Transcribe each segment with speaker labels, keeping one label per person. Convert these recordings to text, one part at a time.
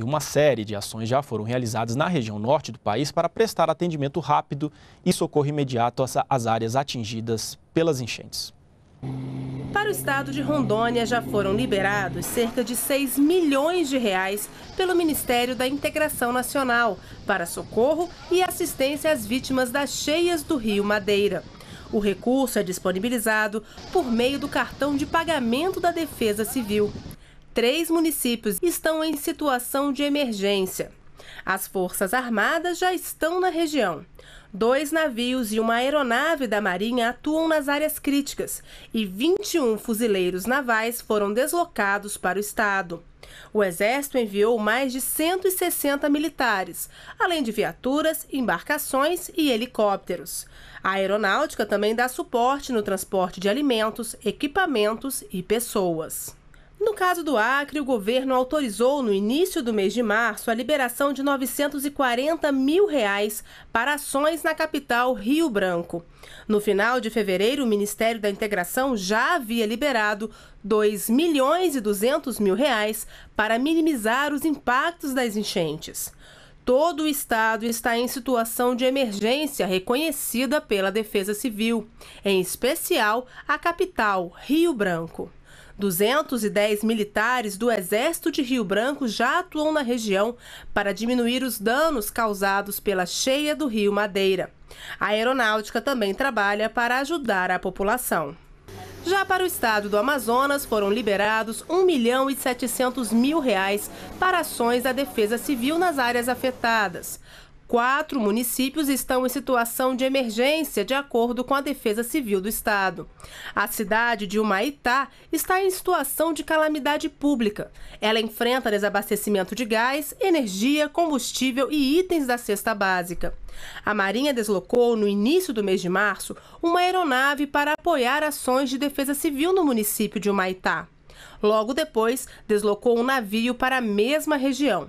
Speaker 1: E uma série de ações já foram realizadas na região norte do país para prestar atendimento rápido e socorro imediato às áreas atingidas pelas enchentes. Para o estado de Rondônia já foram liberados cerca de 6 milhões de reais pelo Ministério da Integração Nacional para socorro e assistência às vítimas das cheias do Rio Madeira. O recurso é disponibilizado por meio do cartão de pagamento da Defesa Civil três municípios estão em situação de emergência. As Forças Armadas já estão na região. Dois navios e uma aeronave da Marinha atuam nas áreas críticas e 21 fuzileiros navais foram deslocados para o estado. O Exército enviou mais de 160 militares, além de viaturas, embarcações e helicópteros. A aeronáutica também dá suporte no transporte de alimentos, equipamentos e pessoas. No caso do Acre, o governo autorizou no início do mês de março a liberação de 940 mil reais para ações na capital Rio Branco. No final de fevereiro, o Ministério da Integração já havia liberado 2 milhões e 200 mil reais para minimizar os impactos das enchentes. Todo o estado está em situação de emergência reconhecida pela Defesa Civil, em especial a capital Rio Branco. 210 militares do Exército de Rio Branco já atuam na região para diminuir os danos causados pela cheia do Rio Madeira. A aeronáutica também trabalha para ajudar a população. Já para o estado do Amazonas, foram liberados 1 milhão e 700 mil reais para ações da defesa civil nas áreas afetadas. Quatro municípios estão em situação de emergência, de acordo com a Defesa Civil do Estado. A cidade de Humaitá está em situação de calamidade pública. Ela enfrenta desabastecimento de gás, energia, combustível e itens da cesta básica. A Marinha deslocou, no início do mês de março, uma aeronave para apoiar ações de defesa civil no município de Humaitá. Logo depois, deslocou um navio para a mesma região.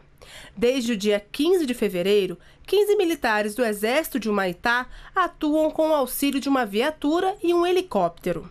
Speaker 1: Desde o dia 15 de fevereiro, 15 militares do Exército de Humaitá atuam com o auxílio de uma viatura e um helicóptero.